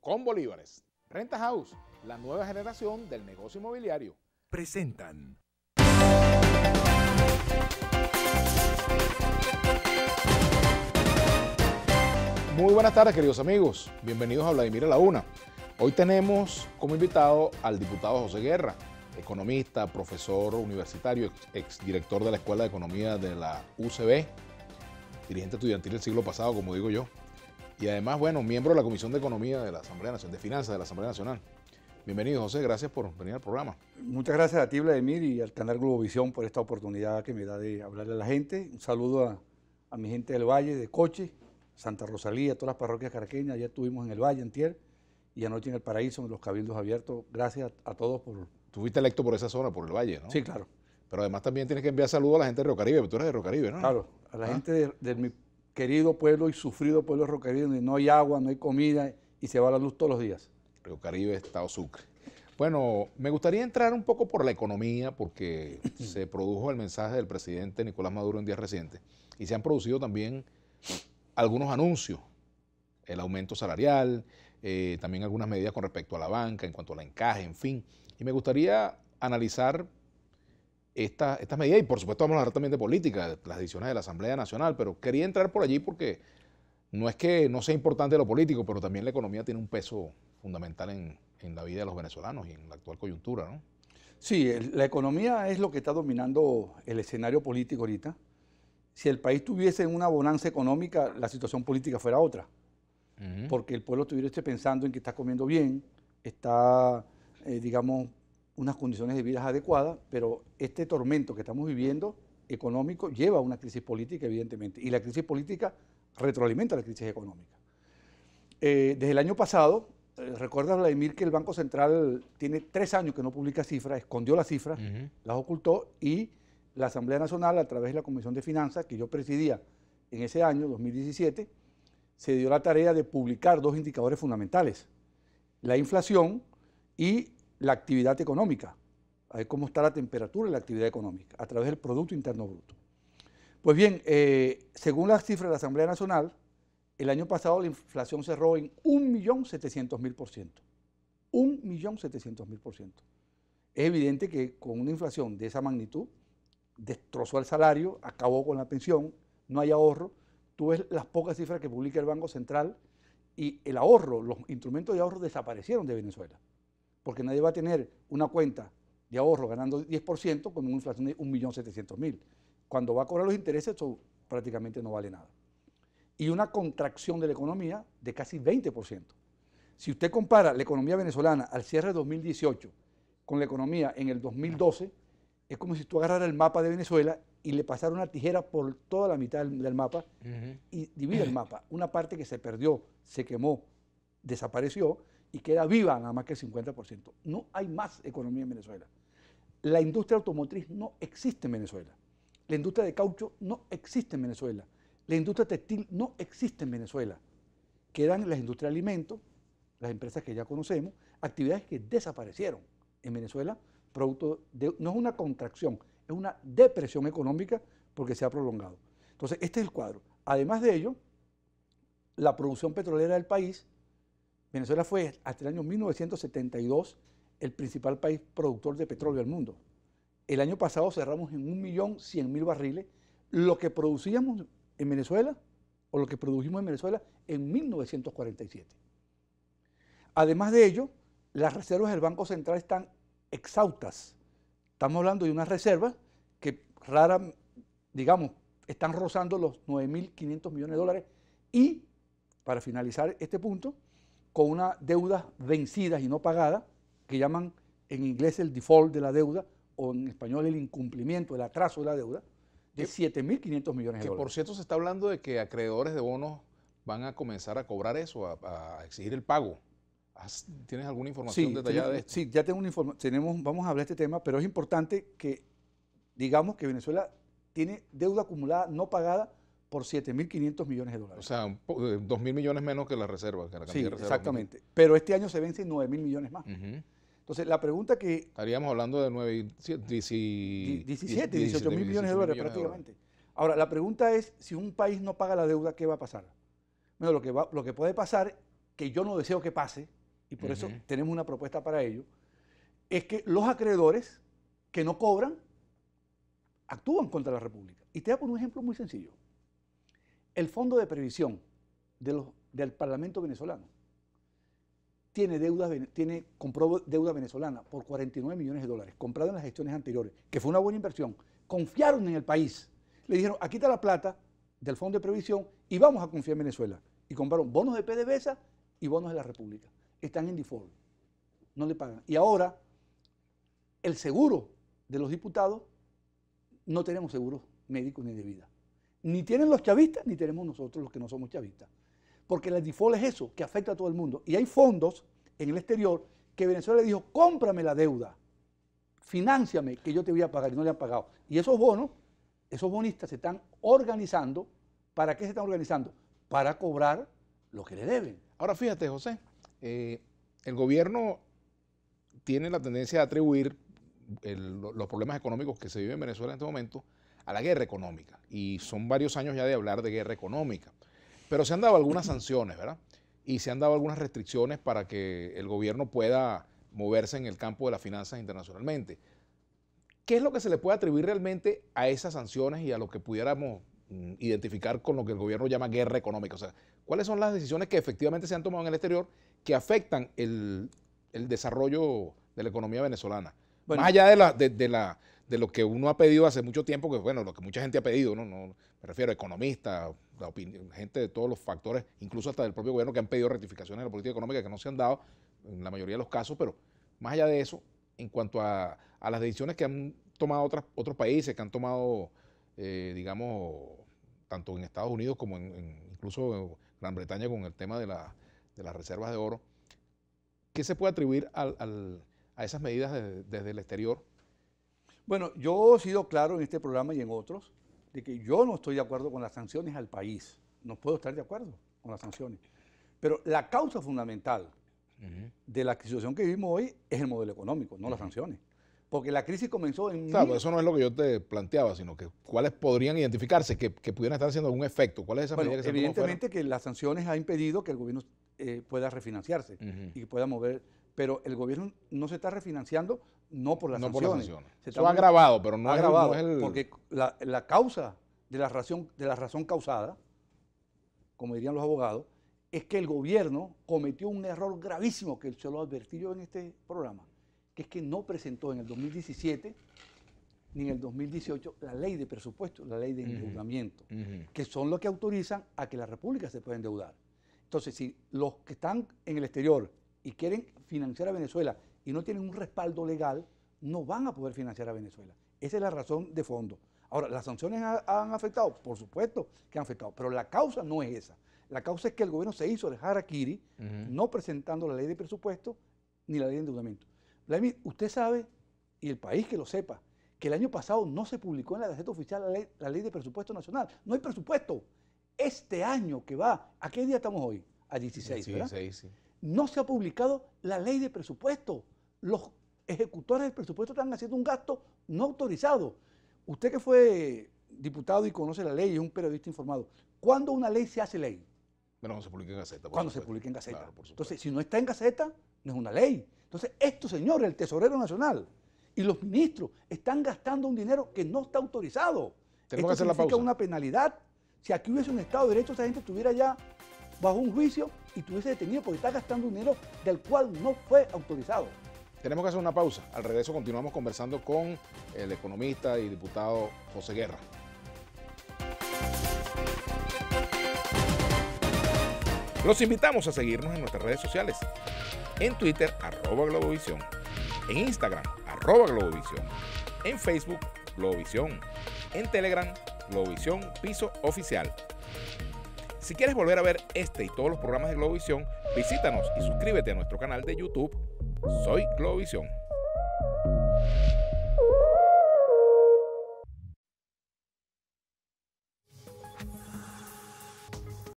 con bolívares. Renta House, la nueva generación del negocio inmobiliario. Presentan. Muy buenas tardes, queridos amigos. Bienvenidos a Vladimir a la Una. Hoy tenemos como invitado al diputado José Guerra, economista, profesor universitario, exdirector de la Escuela de Economía de la UCB, dirigente estudiantil del siglo pasado, como digo yo y además, bueno, miembro de la Comisión de Economía de la Asamblea Nacional, de Finanzas de la Asamblea Nacional. Bienvenido, José, gracias por venir al programa. Muchas gracias a ti, Vladimir, y al canal Globovisión por esta oportunidad que me da de hablarle a la gente. Un saludo a, mi gente del Valle, de Coche, Santa Rosalía, todas las parroquias caraqueñas. Ya estuvimos en el Valle, en Tier y anoche en el Paraíso, en los Cabildos Abiertos. Gracias a, todos por. Tuviste electo por esa zona, por el Valle, ¿no? Sí, claro. Pero además también tienes que enviar saludos a la gente de Río Caribe, porque tú eres de Río Caribe, ¿no? Claro, a la ah. gente de, de mi querido pueblo y sufrido pueblo de donde no hay agua, no hay comida y se va la luz todos los días. Río Caribe, Estado Sucre. Bueno, me gustaría entrar un poco por la economía, porque se produjo el mensaje del presidente Nicolás Maduro en días recientes y se han producido también algunos anuncios, el aumento salarial, eh, también algunas medidas con respecto a la banca, en cuanto a la encaje, en fin. Y me gustaría analizar estas medidas y por supuesto vamos a hablar también de política, las decisiones de la Asamblea Nacional, pero quería entrar por allí porque no es que no sea importante lo político, pero también la economía tiene un peso fundamental en, la vida de los venezolanos y en la actual coyuntura, ¿no? Sí, la economía es lo que está dominando el escenario político ahorita. Si el país tuviese una bonanza económica, la situación política fuera otra. Porque el pueblo estuviera pensando en que está comiendo bien, está, eh, digamos, unas condiciones de vida adecuadas, pero este tormento que estamos viviendo económico lleva a una crisis política, evidentemente, y la crisis política retroalimenta la crisis económica. Eh, desde el año pasado, eh, recuerda Vladimir que el Banco Central tiene tres años que no publica cifras, escondió las cifras, las ocultó y la Asamblea Nacional, a través de la Comisión de Finanzas, que yo presidía en ese año, 2017, se dio la tarea de publicar dos indicadores fundamentales, la inflación y la actividad económica, a ver cómo está la temperatura de la actividad económica, a través del Producto Interno Bruto. Pues bien, eh, según las cifras de la Asamblea Nacional, el año pasado la inflación cerró en 1.700.000%. 1.700.000%. Es evidente que con una inflación de esa magnitud, destrozó el salario, acabó con la pensión, no hay ahorro. Tú ves las pocas cifras que publica el Banco Central y el ahorro, los instrumentos de ahorro desaparecieron de Venezuela porque nadie va a tener una cuenta de ahorro ganando 10% con una inflación de 1.700.000. Cuando va a cobrar los intereses, eso prácticamente no vale nada. Y una contracción de la economía de casi 20%. Si usted compara la economía venezolana al cierre de 2018 con la economía en el 2012, es como si tú agarraras el mapa de Venezuela y le pasara una tijera por toda la mitad del, mapa y divide el mapa. Una parte que se perdió, se quemó, desapareció, y queda viva nada más que el 50%. No hay más economía en Venezuela. La industria automotriz no existe en Venezuela. La industria de caucho no existe en Venezuela. La industria textil no existe en Venezuela. Quedan las industrias de alimentos, las empresas que ya conocemos, actividades que desaparecieron en Venezuela, producto de, no es una contracción, es una depresión económica porque se ha prolongado. Entonces, este es el cuadro. Además de ello, la producción petrolera del país Venezuela fue hasta el año 1972 el principal país productor de petróleo del mundo. El año pasado cerramos en 1.100.000 barriles lo que producíamos en Venezuela o lo que produjimos en Venezuela en 1947. Además de ello, las reservas del Banco Central están exhaustas. Estamos hablando de unas reservas que rara, digamos, están rozando los 9.500 millones de dólares. Y, para finalizar este punto, con una deuda vencida y no pagada, que llaman en inglés el default de la deuda, o en español el incumplimiento, el atraso de la deuda, de 7.500 millones de dólares. Que por cierto se está hablando de que acreedores de bonos van a comenzar a cobrar eso, a, exigir el pago. ¿Tienes alguna información detallada de esto? Sí, ya tengo una información, vamos a hablar de este tema, pero es importante que digamos que Venezuela tiene deuda acumulada no pagada por 7.500 millones de dólares. O sea, 2.000 eh, millones menos que la reserva. Que la sí, exactamente. Pero este año se vencen 9.000 millones más. Entonces, la pregunta que... Estaríamos hablando de 9, y millones de dólares prácticamente. Ahora, la pregunta es, si un país no paga la deuda, ¿qué va a pasar? Bueno, lo que, lo que puede pasar, que yo no deseo que pase, y por eso tenemos una propuesta para ello, es que los acreedores que no cobran actúan contra la República. Y te voy a un ejemplo muy sencillo. El Fondo de Previsión del Parlamento venezolano tiene deuda, compró deuda venezolana por 49 millones de dólares, comprado en las gestiones anteriores, que fue una buena inversión. Confiaron en el país. Le dijeron, aquí está la plata del Fondo de Previsión y vamos a confiar en Venezuela. Y compraron bonos de PDVSA y bonos de la República. Están en default. No le pagan. Y ahora, el seguro de los diputados, no tenemos seguros médicos ni de vida. Ni tienen los chavistas, ni tenemos nosotros los que no somos chavistas. Porque el default es eso, que afecta a todo el mundo. Y hay fondos en el exterior que Venezuela le dijo, cómprame la deuda, financiame, que yo te voy a pagar, y no le han pagado. Y esos bonos, esos bonistas se están organizando. ¿Para qué se están organizando? Para cobrar lo que le deben. Ahora fíjate, José, eh, el gobierno tiene la tendencia de atribuir los problemas económicos que se vive en Venezuela en este momento a la guerra económica. Y son varios años ya de hablar de guerra económica. Pero se han dado algunas sanciones, ¿verdad? Y se han dado algunas restricciones para que el gobierno pueda moverse en el campo de las finanzas internacionalmente. ¿Qué es lo que se le puede atribuir realmente a esas sanciones y a lo que pudiéramos mm, identificar con lo que el gobierno llama guerra económica? O sea, ¿cuáles son las decisiones que efectivamente se han tomado en el exterior que afectan el, desarrollo de la economía venezolana? Más allá de la de lo que uno ha pedido hace mucho tiempo, que bueno, lo que mucha gente ha pedido, ¿no? me refiero a economistas, la opinión, gente de todos los factores, incluso hasta del propio gobierno que han pedido rectificaciones de la política económica que no se han dado en la mayoría de los casos, pero más allá de eso, en cuanto a, las decisiones que han tomado otras, otros países, que han tomado, eh, digamos, tanto en Estados Unidos como en, incluso en Gran Bretaña con el tema de, las reservas de oro, ¿qué se puede atribuir al, a esas medidas desde el exterior? Bueno, yo he sido claro en este programa y en otros de que yo no estoy de acuerdo con las sanciones al país. No puedo estar de acuerdo con las sanciones. Pero la causa fundamental de la situación que vivimos hoy es el modelo económico, no las sanciones. Porque la crisis comenzó en... Claro, eso no es lo que yo te planteaba, sino que cuáles podrían identificarse, que, pudieran estar haciendo algún efecto. ¿Cuál es esa bueno, Evidentemente que las sanciones han impedido que el gobierno eh, pueda refinanciarse y pueda mover... Pero el gobierno no se está refinanciando no por las sanciones. Se Eso ha agravado, pero no, ha agravado, es, Porque la, causa de la, razón, de la razón causada, como dirían los abogados, es que el gobierno cometió un error gravísimo que se lo advertí yo en este programa, que es que no presentó en el 2017 ni en el 2018 la ley de presupuesto, la ley de endeudamiento, que son los que autorizan a que la República se pueda endeudar. Entonces, si los que están en el exterior y quieren financiar a Venezuela y no tienen un respaldo legal, no van a poder financiar a Venezuela. Esa es la razón de fondo. Ahora, ¿las sanciones han afectado? Por supuesto que han afectado, pero la causa no es esa. La causa es que el gobierno se hizo el Harakiri, no presentando la ley de presupuesto ni la ley de endeudamiento. Vladimir, usted sabe, y el país que lo sepa, que el año pasado no se publicó en la Gaceta Oficial la ley, de presupuesto nacional. No hay presupuesto. Este año que va, ¿a qué día estamos hoy? A 16, ¿verdad? Sí. No se ha publicado la ley de presupuesto los ejecutores del presupuesto están haciendo un gasto no autorizado. Usted que fue diputado y conoce la ley y es un periodista informado, ¿cuándo una ley se hace ley? Bueno, cuando se publique en Gaceta. Cuando se publique en Gaceta. Entonces, si no está en Gaceta, no es una ley. Entonces, estos señores, el Tesorero Nacional y los ministros, están gastando un dinero que no está autorizado. Esto que una penalidad. Si aquí hubiese un Estado de Derecho, esa gente estuviera ya bajo un juicio y estuviese detenido porque está gastando un dinero del cual no fue autorizado. Tenemos que hacer una pausa. Al regreso continuamos conversando con el economista y diputado José Guerra. Los invitamos a seguirnos en nuestras redes sociales. En Twitter, arroba Globovisión. En Instagram, arroba Globovisión. En Facebook, Globovisión. En Telegram, Globovisión Piso Oficial. Si quieres volver a ver este y todos los programas de Globovisión, visítanos y suscríbete a nuestro canal de YouTube soy Clovisión.